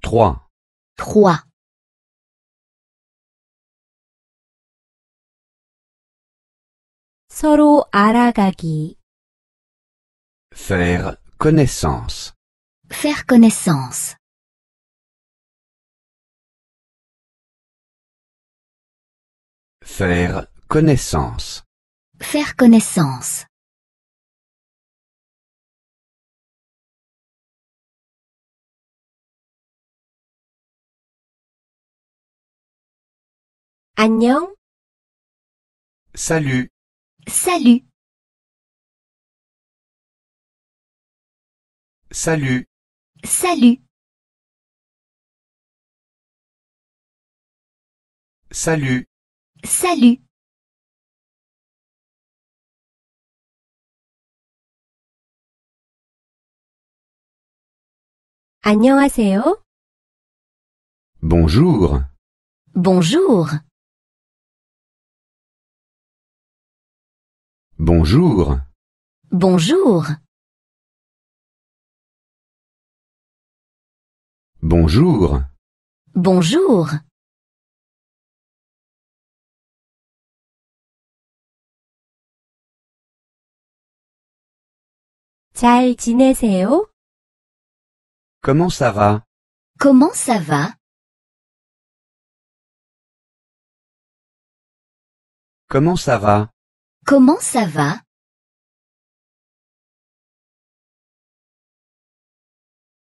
Trois. 3 Faire connaissance. Faire connaissance. Faire connaissance. Faire connaissance. 안녕. Salut. Salut. Salut. Salut. Salut. Salut. 안녕하세요. Bonjour. Bonjour. Bonjour. Bonjour. Bonjour. Bonjour. 잘 Comment ça va? Comment ça va? Comment ça va? Comment ça va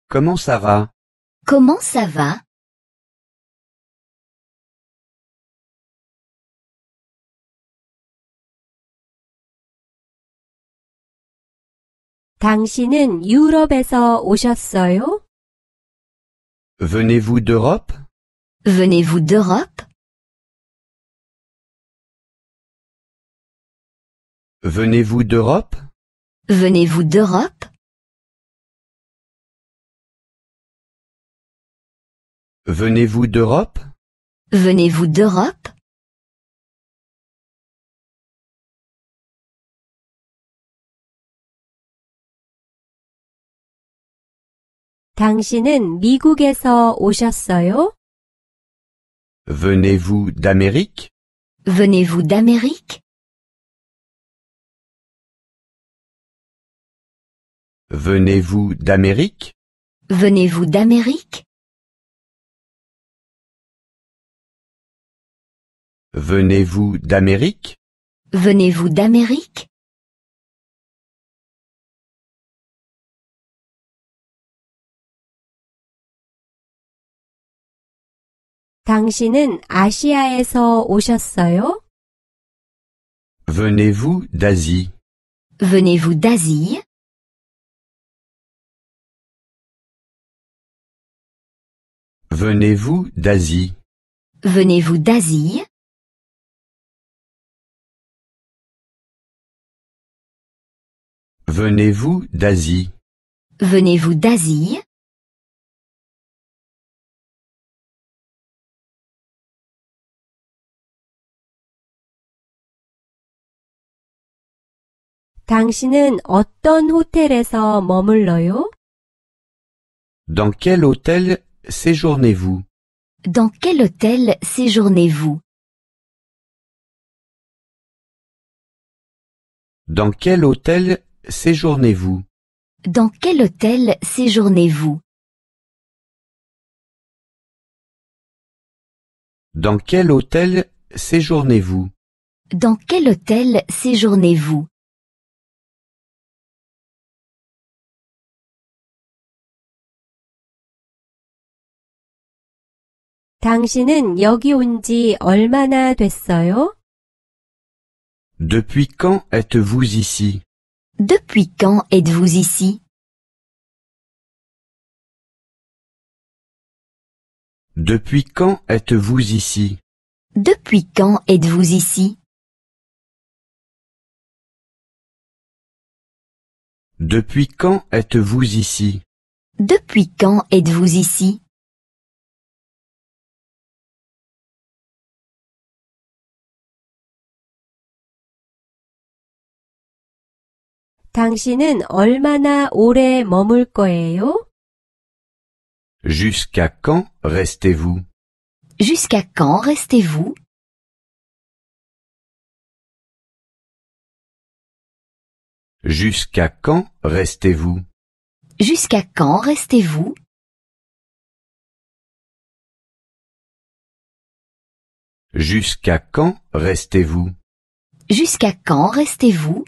Comment ça va Comment ça va Venez-vous d'Europe Venez-vous d'Europe Venez-vous d'Europe Venez-vous d'Europe Venez-vous d'Europe Venez-vous d'Europe Venez-vous d'Amérique? Venez-vous d'Amérique? Venez-vous d'Amérique Venez-vous d'Amérique Venez-vous d'Amérique Venez-vous d'Amérique Venez-vous d'Asie Venez-vous d'Asie Venez-vous d'Asie Venez-vous d'Asie Venez-vous d'Asie Venez-vous d'Asie Dans quel hôtel séjournez-vous Dans quel hôtel séjournez-vous Dans quel hôtel séjournez-vous Dans quel hôtel séjournez-vous Dans quel hôtel séjournez-vous Dans quel hôtel séjournez-vous Depuis quand êtes-vous ici? Depuis quand êtes-vous ici? Depuis quand êtes-vous ici? Depuis quand êtes-vous ici? Depuis quand êtes-vous ici? Depuis quand êtes-vous ici? Jusqu'à quand restez-vous? Jusqu'à quand restez-vous? Jusqu'à quand restez-vous? Jusqu'à quand restez-vous? Jusqu'à quand restez-vous? Jusqu'à quand restez-vous?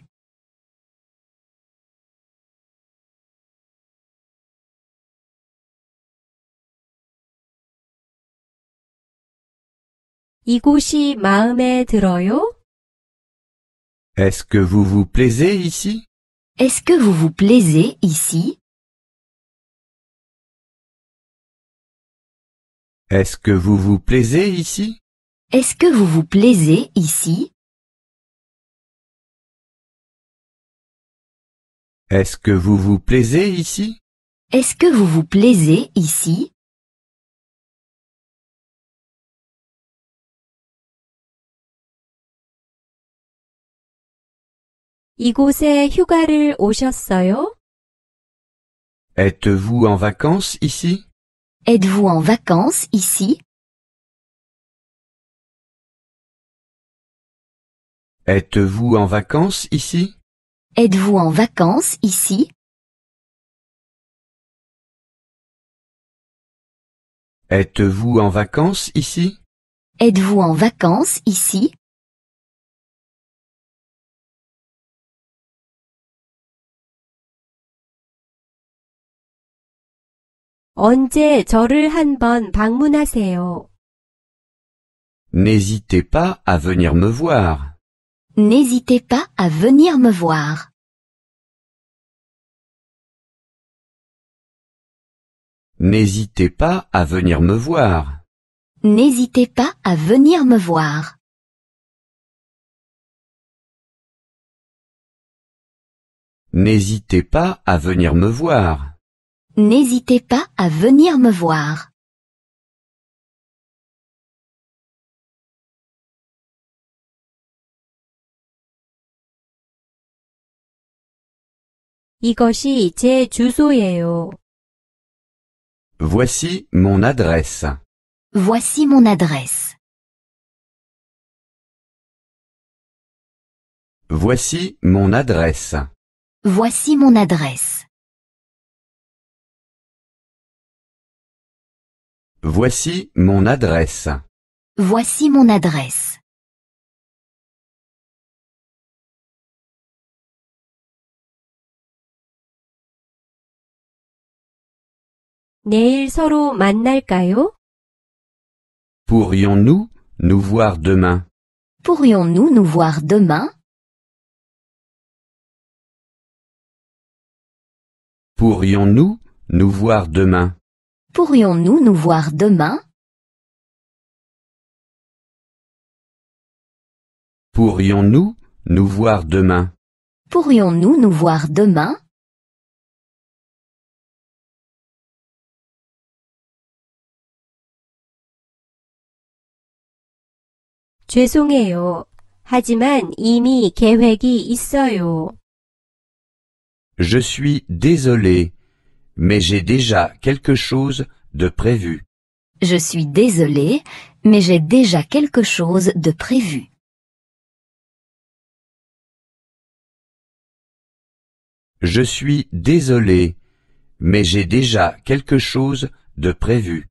Est-ce que vous vous plaisez ici? Est-ce que vous vous plaisez ici? Est-ce que vous vous plaisez ici? Est-ce que vous vous plaisez ici? Est-ce que vous vous plaisez ici? Est-ce que vous vous plaisez ici? 이곳에 휴가를 오셨어요? Êtes-vous en vacances ici? Êtes-vous en vacances ici? Êtes-vous en vacances ici? Êtes-vous en vacances ici? Êtes-vous en vacances ici? Êtes-vous en vacances ici? 언제 저를 한 번 방문하세요. N'hésitez pas à venir me voir. N'hésitez pas à venir me voir. N'hésitez pas à venir me voir. N'hésitez pas à venir me voir. N'hésitez pas à venir me voir. N'hésitez pas à venir me voir. Voici mon adresse. Voici mon adresse. Voici mon adresse. Voici mon adresse. Voici mon adresse. Voici mon adresse. Pourrions-nous nous voir demain? Pourrions-nous nous voir demain? Pourrions-nous nous voir demain? Pourrions-nous nous voir demain Pourrions-nous nous voir demain Pourrions-nous nous voir demain Je suis désolé, mais j'ai déjà quelque chose de prévu. Je suis désolé, mais j'ai déjà quelque chose de prévu. Je suis désolé, mais j'ai déjà quelque chose de prévu.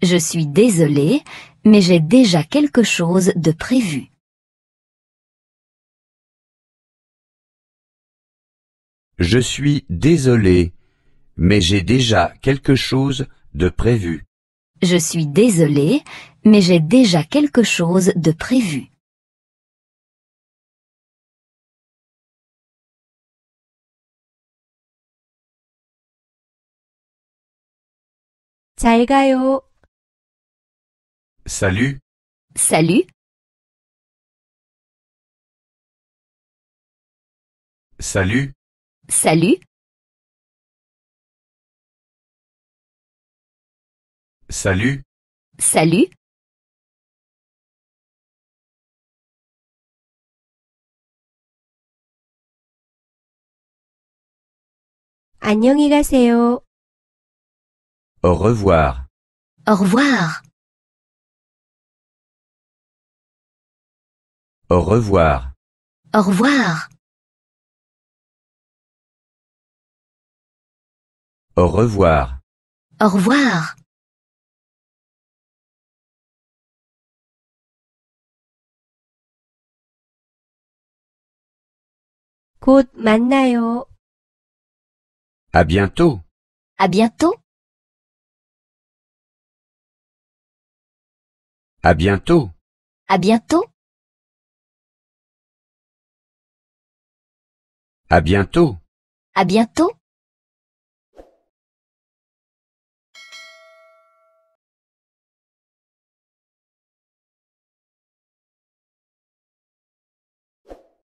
Je suis désolé, mais j'ai déjà quelque chose de prévu. Je suis désolé, mais j'ai déjà quelque chose de prévu. Je suis désolé, mais j'ai déjà quelque chose de prévu. Salut. Salut. Salut. Salut. Salut. Salut. 안녕히 Au revoir. Au revoir. Au revoir. Au revoir. Au revoir. Au revoir. A bientôt. À bientôt. À bientôt. À bientôt. À bientôt. À bientôt.